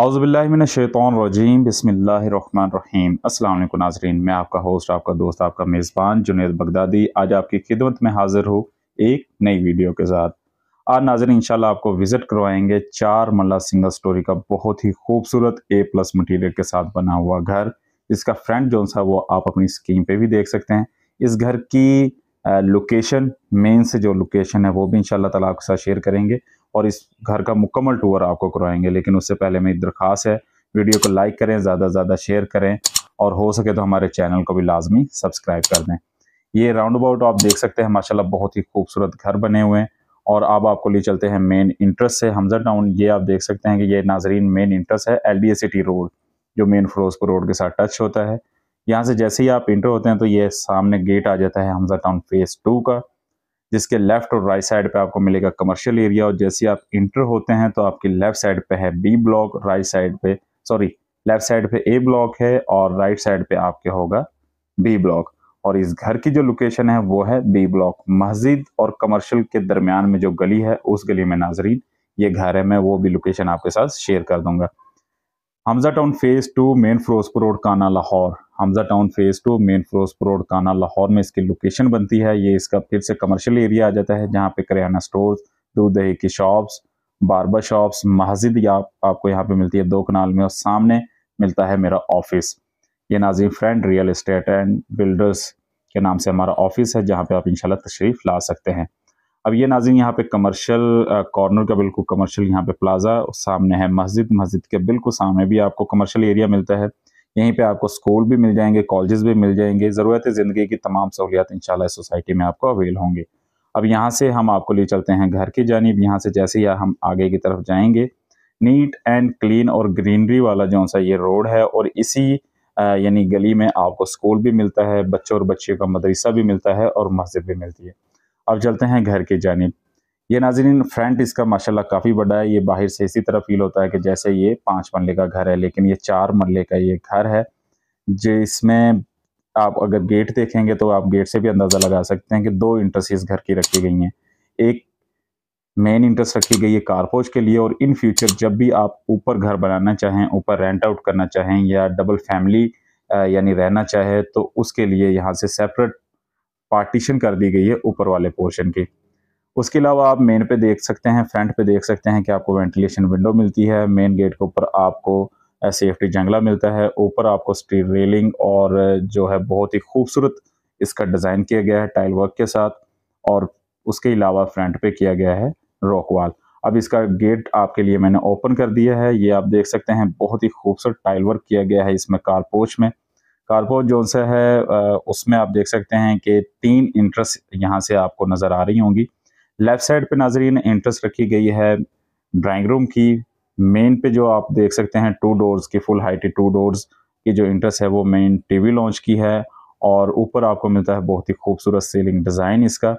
आउज़बिल्लिमिनशैतरजीम बसमीम असल नाजरीन मैं आपका होस्ट आपका दोस्त आपका मेज़बान जुनेद बगदादी आज आपकी खिदमत में हाज़िर हूँ एक नई वीडियो के साथ आज नाजरीन शाला आपको विज़िट करवाएंगे चार मल्ला सिंगल स्टोरी का बहुत ही खूबसूरत ए प्लस मटीरियल के साथ बना हुआ घर इसका फ्रंट जो सा वो आप अपनी स्क्रीन पर भी देख सकते हैं इस घर की लोकेशन मेन से जो लोकेशन है वो भी इन ताला आपके साथ शेयर करेंगे और इस घर का मुकम्मल टूर आपको करवाएंगे लेकिन उससे पहले मेरी दरख्वास्त है वीडियो को लाइक करें ज़्यादा से ज़्यादा शेयर करें और हो सके तो हमारे चैनल को भी लाजमी सब्सक्राइब कर दें ये राउंड अबाउट आप देख सकते हैं माशाल्लाह बहुत ही खूबसूरत घर बने हुए हैं और अब आपको ले चलते हैं मेन इंटरेस्ट से हमजा टाउन ये आप देख सकते हैं कि ये नाजरीन मेन इंटरेस्ट है एल सिटी रोड जो मेन फिरोजपुर रोड के साथ टच होता है यहाँ से जैसे ही आप इंटर होते हैं तो ये सामने गेट आ जाता है हमजा टाउन फेज़ टू का जिसके लेफ्ट और राइट साइड पे आपको मिलेगा कमर्शियल एरिया और जैसे आप इंटर होते हैं तो आपकी लेफ्ट साइड पे है बी ब्लॉक राइट साइड पे सॉरी लेफ्ट साइड पे ए ब्लॉक है और राइट साइड पे आपके होगा बी ब्लॉक और इस घर की जो लोकेशन है वो है बी ब्लॉक मस्जिद और कमर्शियल के दरमियान में जो गली है उस गली में नाजरीन ये घर है मैं वो भी लोकेशन आपके साथ शेयर कर दूंगा Hamza town phase two main Ferozepur road Kahna Lahore Hamza town phase two main Ferozepur road Kahna Lahore में इसकी लोकेशन बनती है ये इसका फिर से कमर्शियल एरिया आ जाता है जहाँ पे करियाना स्टोर दूध दही की शॉप्स बारबर शॉप्स मस्जिद या आप, आपको यहाँ पे मिलती है दो कनाल में और सामने मिलता है मेरा ऑफिस ये Nazim friend real estate and builders के नाम से हमारा ऑफिस है जहाँ पे आप इंशाल्लाह तशरीफ़ ला सकते हैं अब ये नाजिन यहाँ पे कमर्शियल कॉर्नर का बिल्कुल कमर्शियल यहाँ पे प्लाजा सामने है मस्जिद मस्जिद के बिल्कुल सामने भी आपको कमर्शियल एरिया मिलता है यहीं पे आपको स्कूल भी मिल जाएंगे कॉलेजेस भी मिल जाएंगे ज़रूरत ज़िंदगी की तमाम सहूलियात इन इस सोसाइटी में आपको अवेल होंगे अब यहाँ से हम आपको ले चलते हैं घर की जानब यहाँ से जैसे ही हम आगे की तरफ जाएंगे नीट एंड क्लीन और ग्रीनरी वाला जो सा ये रोड है और इसी यानी गली में आपको स्कूल भी मिलता है बच्चों और बच्चियों का मदरसा भी मिलता है और मस्जिद भी मिलती है अब चलते हैं घर की जानब ये नाजरीन फ्रंट इसका माशाल्लाह काफ़ी बड़ा है ये बाहर से इसी तरह फील होता है कि जैसे ये पाँच मरले का घर है लेकिन ये चार मरले का ये घर है जिसमें आप अगर गेट देखेंगे तो आप गेट से भी अंदाज़ा लगा सकते हैं कि दो इंटरेस्ट इस घर की रखी गई हैं एक मेन इंटरेस्ट रखी गई है कारपोच के लिए और इन फ्यूचर जब भी आप ऊपर घर बनाना चाहें ऊपर रेंट आउट करना चाहें या डबल फैमिली यानी रहना चाहे तो उसके लिए यहाँ से सेपरेट पार्टीशन कर दी गई है ऊपर वाले पोर्शन की उसके अलावा आप मेन पे देख सकते हैं फ्रंट पे देख सकते हैं कि आपको वेंटिलेशन विंडो मिलती है मेन गेट के ऊपर आपको सेफ्टी जंगला मिलता है ऊपर आपको स्टील रेलिंग और जो है बहुत ही खूबसूरत इसका डिज़ाइन किया गया है टाइल वर्क के साथ और उसके अलावा फ्रंट पे किया गया है रॉक वाल अब इसका गेट आपके लिए मैंने ओपन कर दिया है ये आप देख सकते हैं बहुत ही खूबसूरत टाइल वर्क किया गया है इसमें कारपोच में कारपोर्ट जोन से है उसमें आप देख सकते हैं कि तीन इंटरेस्ट यहाँ से आपको नज़र आ रही होंगी लेफ़्ट साइड पे नाजरीन इंटरेस्ट रखी गई है ड्राइंग रूम की मेन पे जो आप देख सकते हैं टू डोर्स की फुल हाइट टू डोर्स की जो इंटरेस्ट है वो मेन वी लॉन्च की है और ऊपर आपको मिलता है बहुत ही खूबसूरत सीलिंग डिज़ाइन इसका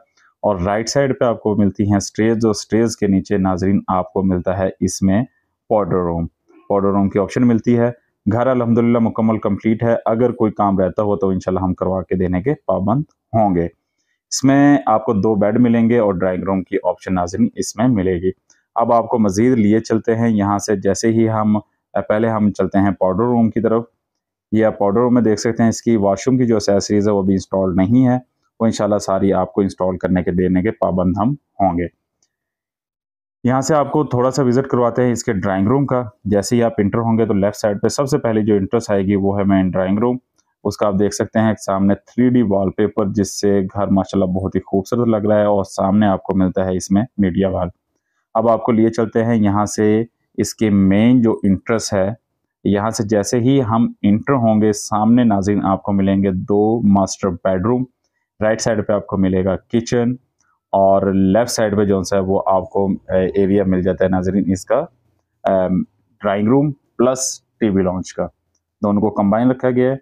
और राइट साइड पे आपको मिलती हैं स्टेज और स्टेज के नीचे नाजरीन आपको मिलता है इसमें पॉडर रूम पॉडर रूम की ऑप्शन मिलती है घर अलहमदिल्ला मुकम्मल कंप्लीट है अगर कोई काम रहता हो तो इनशाला हम करवा के देने के पाबंद होंगे इसमें आपको दो बेड मिलेंगे और ड्राइंग रूम की ऑप्शन नाजिम इसमें मिलेगी अब आपको मज़ीद लिए चलते हैं यहाँ से जैसे ही हम पहले हम चलते हैं पाउडर रूम की तरफ यह आप पाउडर रूम में देख सकते हैं इसकी वाशरूम की जो असेसरीज है वो भी इंस्टॉल नहीं है वो इनशाला सारी आपको इंस्टॉल करने के देने के पाबंद हम होंगे यहाँ से आपको थोड़ा सा विजिट करवाते हैं इसके ड्राइंग रूम का जैसे ही आप इंटर होंगे तो लेफ्ट साइड पे सबसे पहले जो इंटरेस्ट आएगी वो है मेन ड्राइंग रूम उसका आप देख सकते हैं सामने थ्री डी वॉलपेपर जिससे घर माशाला बहुत ही खूबसूरत लग रहा है और सामने आपको मिलता है इसमें मीडिया वाल अब आपको लिए चलते हैं यहाँ से इसके मेन जो इंटरेस्ट है यहाँ से जैसे ही हम इंटर होंगे सामने नाजिन आपको मिलेंगे दो मास्टर बेडरूम राइट साइड पे आपको मिलेगा किचन और लेफ़्ट साइड पे जो है वो आपको एरिया मिल जाता है नाजरीन इसका drawing room plus TV lounge का दोनों को कंबाइन रखा गया है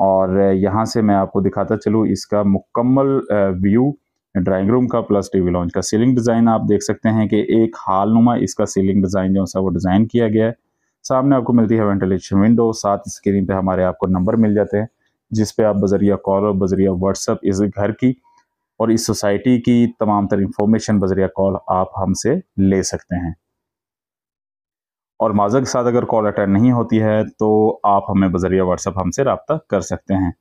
और यहाँ से मैं आपको दिखाता चलूँ इसका मुकम्मल व्यू ड्राइंग रूम का प्लस टीवी लॉन्च का सीलिंग डिज़ाइन आप देख सकते हैं कि एक हाल नुमा इसका सीलिंग डिज़ाइन जो है वो डिज़ाइन किया गया है सामने आपको मिलती है वेंटिलेशन विंडो सात स्क्रीन पे हमारे आपको नंबर मिल जाते हैं जिस पे आप बजरिया कॉल और बजरिया व्हाट्सअप इस घर की और इस सोसाइटी की तमाम तर इंफॉर्मेशन बजरिया कॉल आप हमसे ले सकते हैं और माजर के साथ अगर कॉल अटेंड नहीं होती है तो आप हमें बजरिया व्हाट्सअप हमसे रबता कर सकते हैं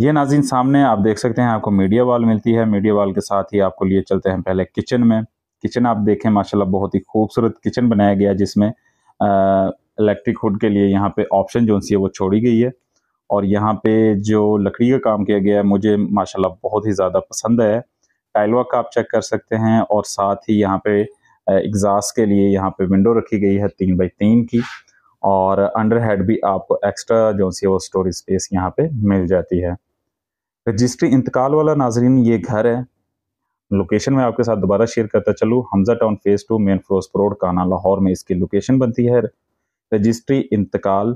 ये नाजिन सामने आप देख सकते हैं आपको मीडिया वाल मिलती है मीडिया वाल के साथ ही आपको लिए चलते हैं पहले किचन में किचन आप देखें माशाल्लाह बहुत ही खूबसूरत किचन बनाया गया जिसमें इलेक्ट्रिक हुड के लिए यहाँ पे ऑप्शन जो सी है वो छोड़ी गई है और यहाँ पे जो लकड़ी का काम किया गया है मुझे माशाल्लाह बहुत ही ज़्यादा पसंद है टाइल वर्क आप चेक कर सकते हैं और साथ ही यहाँ पे एग्जास के लिए यहाँ पे विंडो रखी गई है तीन बाई तीन की और अंडर हेड भी आपको एक्स्ट्रा जो सी वो स्टोरेज स्पेस यहाँ पे मिल जाती है रजिस्ट्री इंतकाल वाला नाजरीन ये घर है लोकेशन में आपके साथ दोबारा शेयर करता चलूँ Hamza town phase two main Ferozepur road Kahna Lahore में इसकी लोकेशन बनती है रजिस्ट्री इंतकाल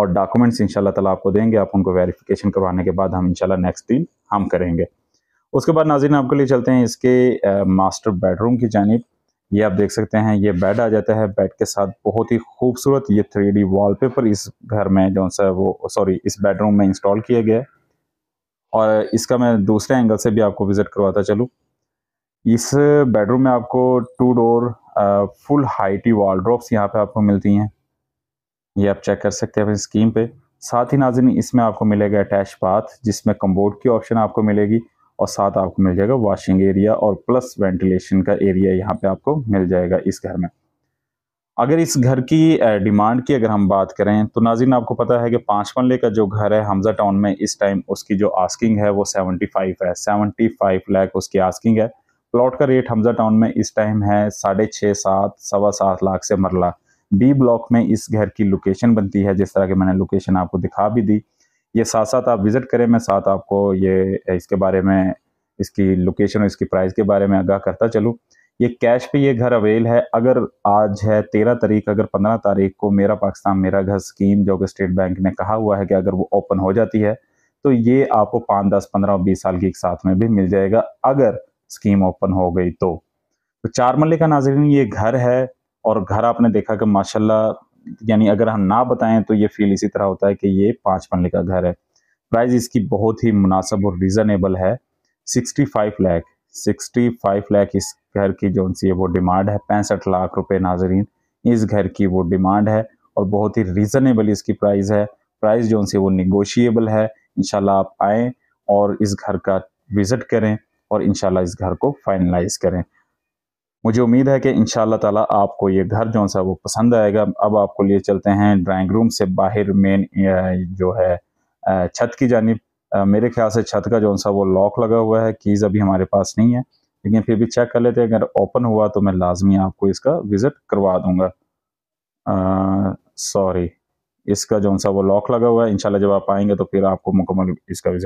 और डॉक्यूमेंट्स इंशाल्लाह ताला आपको देंगे आप उनको वेरिफिकेशन करवाने के बाद हम इंशाल्लाह नेक्स्ट दिन हम करेंगे उसके बाद नाजीन आपके लिए चलते हैं इसके मास्टर बेडरूम की जानब ये आप देख सकते हैं ये बेड आ जाता है बेड के साथ बहुत ही खूबसूरत ये थ्री डी वॉलपेपर इस घर में जो सा वो सॉरी इस बेडरूम में इंस्टॉल किया गया है और इसका मैं दूसरे एंगल से भी आपको विज़िट करवाता चलूँ इस बेडरूम में आपको two door full height wardrobes यहाँ पे आपको मिलती हैं ये आप चेक कर सकते हैं अपनी स्कीम पे साथ ही नाजिन इसमें आपको मिलेगा अटैच पाथ जिसमें कम्बोर्ड की ऑप्शन आपको मिलेगी और साथ आपको मिल जाएगा वॉशिंग एरिया और प्लस वेंटिलेशन का एरिया यहाँ पे आपको मिल जाएगा इस घर में अगर इस घर की डिमांड की अगर हम बात करें तो नाजिन आपको पता है कि पाँच मल्ले का जो घर है हमजा टाउन में इस टाइम उसकी जो आस्किंग है वो सेवेंटी फाइव है सेवेंटी फाइव लैख उसकी आस्किंग है प्लॉट का रेट हमजा टाउन में इस टाइम है साढ़े छः सात सवा सात लाख से मरला बी ब्लॉक में इस घर की लोकेशन बनती है जिस तरह की मैंने लोकेशन आपको दिखा भी दी ये साथ साथ आप विज़िट करें मैं साथ आपको ये इसके बारे में इसकी लोकेशन और इसकी प्राइस के बारे में आगाह करता चलूँ ये कैश पे ये घर अवेल है अगर आज है तेरह तारीख अगर पंद्रह तारीख को मेरा पाकिस्तान मेरा घर स्कीम जो कि स्टेट बैंक ने कहा हुआ है कि अगर वो ओपन हो जाती है तो ये आपको पाँच दस पंद्रह और बीस साल की एक साथ में भी मिल जाएगा अगर स्कीम ओपन हो गई तो, तो चार मल्ले का नाजरीन ये घर है और घर आपने देखा कि माशाल्लाह यानी अगर हम ना बताएं तो ये फील इसी तरह होता है कि ये पाँच मरले का घर है प्राइस इसकी बहुत ही मुनासब और रीज़नेबल है sixty five lakh sixty five lakh इस घर की जो सी वो डिमांड है पैंसठ लाख रुपए नाजरीन इस घर की वो डिमांड है और बहुत ही रिजनेबल इसकी प्राइस है प्राइस जो सी वो निगोशिएबल है इन आप आएँ और इस घर का विज़िट करें और इन इस घर को फाइनलाइज करें मुझे उम्मीद है कि इन ताला आपको ये घर जो सा वो पसंद आएगा अब आपको लिए चलते हैं ड्राइंग रूम से बाहर मेन जो है छत की जानब मेरे ख्याल से छत का जो सा वो लॉक लगा हुआ है कीज़ अभी हमारे पास नहीं है लेकिन फिर भी चेक कर लेते हैं अगर ओपन हुआ तो मैं लाजमी आपको इसका विज़िट करवा दूंगा सॉरी इसका जो सा वो लॉक लगा हुआ है इनशाला जब आप आएंगे तो फिर आपको मुकम्मल इसका विज़िट